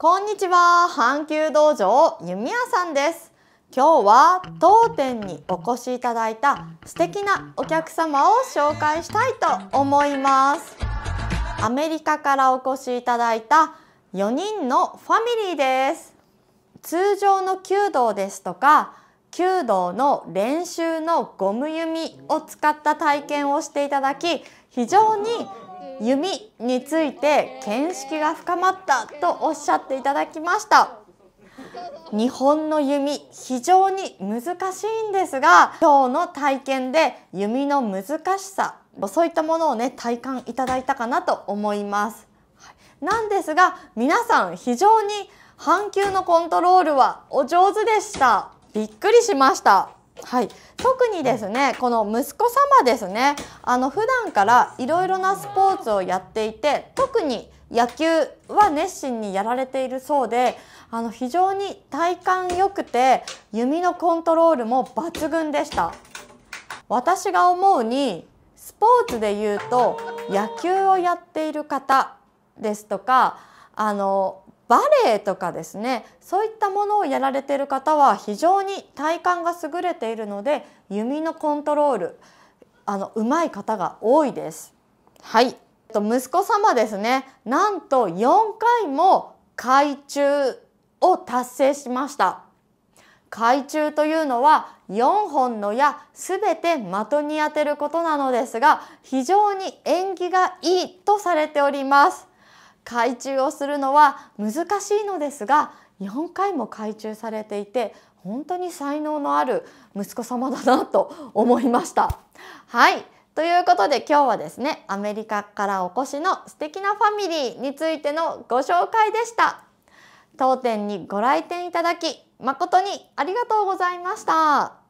こんにちは阪急道場弓矢さんです今日は当店にお越しいただいた素敵なお客様を紹介したいと思いますアメリカからお越しいただいた4人のファミリーです通常の弓道ですとか弓道の練習のゴム弓を使った体験をしていただき非常に弓について見識が深まったとおっしゃっていただきました日本の弓非常に難しいんですが今日の体験で弓の難しさそういったものをね体感いただいたかなと思いますなんですが皆さん非常に半球のコントロールはお上手でしたびっくりしましたはい、特にですねこの息子様ですねあの普段からいろいろなスポーツをやっていて特に野球は熱心にやられているそうであの非常に体感良くて弓のコントロールも抜群でした私が思うにスポーツで言うと野球をやっている方ですとかあのバレエとかですねそういったものをやられている方は非常に体幹が優れているので弓のコントロールあの上手い方が多いです。はい息子様ですねなんと4回も海中を達成しました海中というのは4本の矢すべて的に当てることなのですが非常に縁起がいいとされております海中をするのは難しいのですが4回も海中されていて本当に才能のある息子様だなと思いました。はいということで今日はですねアメリカからお越しの素敵なファミリーについてのご紹介でした。当店にご来店いただき誠にありがとうございました。